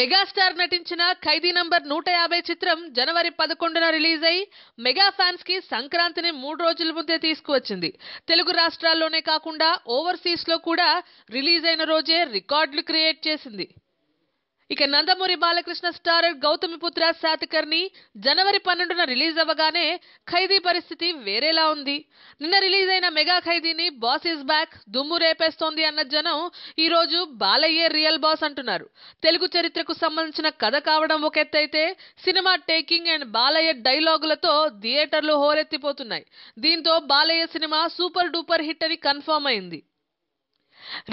megastar నటించిన ఖైదీ number నూట యాభై చిత్రం జనవరి పదకొండున రిలీజ్ అయి మెగా ఫ్యాన్స్ కి సంక్రాంతిని మూడు రోజుల ముందే తీసుకువచ్చింది తెలుగు రాష్ట్రాల్లోనే కాకుండా ఓవర్సీస్ లో కూడా రిలీజ్ అయిన రోజే రికార్డులు క్రియేట్ చేసింది ఇక నందమూరి బాలకృష్ణ స్టార్ గౌతమి పుత్ర శాతకర్ణి జనవరి పన్నెండున రిలీజ్ అవ్వగానే ఖైదీ పరిస్థితి వేరేలా ఉంది నిన్న రిలీజ్ అయిన మెగా ఖైదీని బాస్ ఈజ్ బ్యాక్ దుమ్ము రేపేస్తోంది అన్న జనం ఈరోజు బాలయ్యే రియల్ బాస్ అంటున్నారు తెలుగు చరిత్రకు సంబంధించిన కథ కావడం ఒక ఎత్తైతే సినిమా టేకింగ్ అండ్ బాలయ్య డైలాగులతో థియేటర్లు హోరెత్తిపోతున్నాయి దీంతో Balayya cinema super duper hit అని కన్ఫర్మ్ అయింది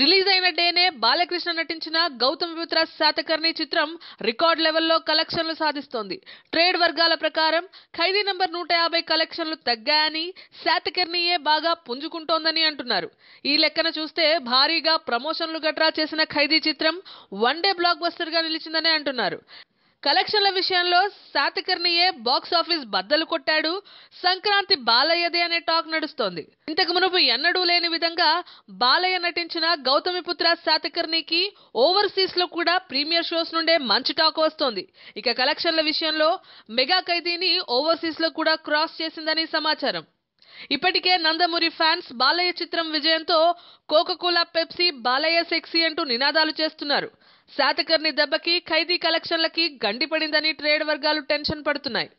రిలీజ్ అయిన డేనే బాలకృష్ణ నటించిన గౌతమ్ పుత్ర శాతకర్ణి చిత్రం రికార్డ్ లెవెల్లో కలెక్షన్లు సాధిస్తోంది ట్రేడ్ వర్గాల ప్రకారం ఖైదీ నంబర్ నూట యాభై కలెక్షన్లు తగ్గాయని శాతకర్ణియే బాగా పుంజుకుంటోందని అంటున్నారు ఈ లెక్కన చూస్తే భారీగా ప్రమోషన్లు గట్రా చేసిన ఖైదీ చిత్రం వన్ డే బ్లాక్ బస్టర్ గా నిలిచిందని అంటున్నారు కలెక్షన్ల విషయంలో శాతకర్ణియే బాక్స్ ఆఫీస్ బద్దలు కొట్టాడు సంక్రాంతి బాలయ్యదే అనే టాక్ నడుస్తోంది ఇంతకు మునుపు ఎన్నడూ లేని విధంగా బాలయ్య నటించిన గౌతమిపుత్ర శాతకర్ణికి ఓవర్సీస్ లో కూడా ప్రీమియర్ షోస్ నుండే మంచి టాక్ వస్తోంది ఇక కలెక్షన్ల విషయంలో మెగా ఖైదీని ఓవర్సీస్ లో కూడా క్రాస్ చేసిందని సమాచారం ఇప్పటికే నందమూరి ఫ్యాన్స్ బాలయ్య చిత్రం విజయంతో కోకకోలా పెప్సీ బాలయ్య సెక్సీ అంటూ నినాదాలు చేస్తున్నారు శాతకర్ణి దెబ్బకి ఖైదీ కలెక్షన్లకి గండిపడిందని ట్రేడ్ వర్గాలు టెన్షన్ పడుతున్నాయి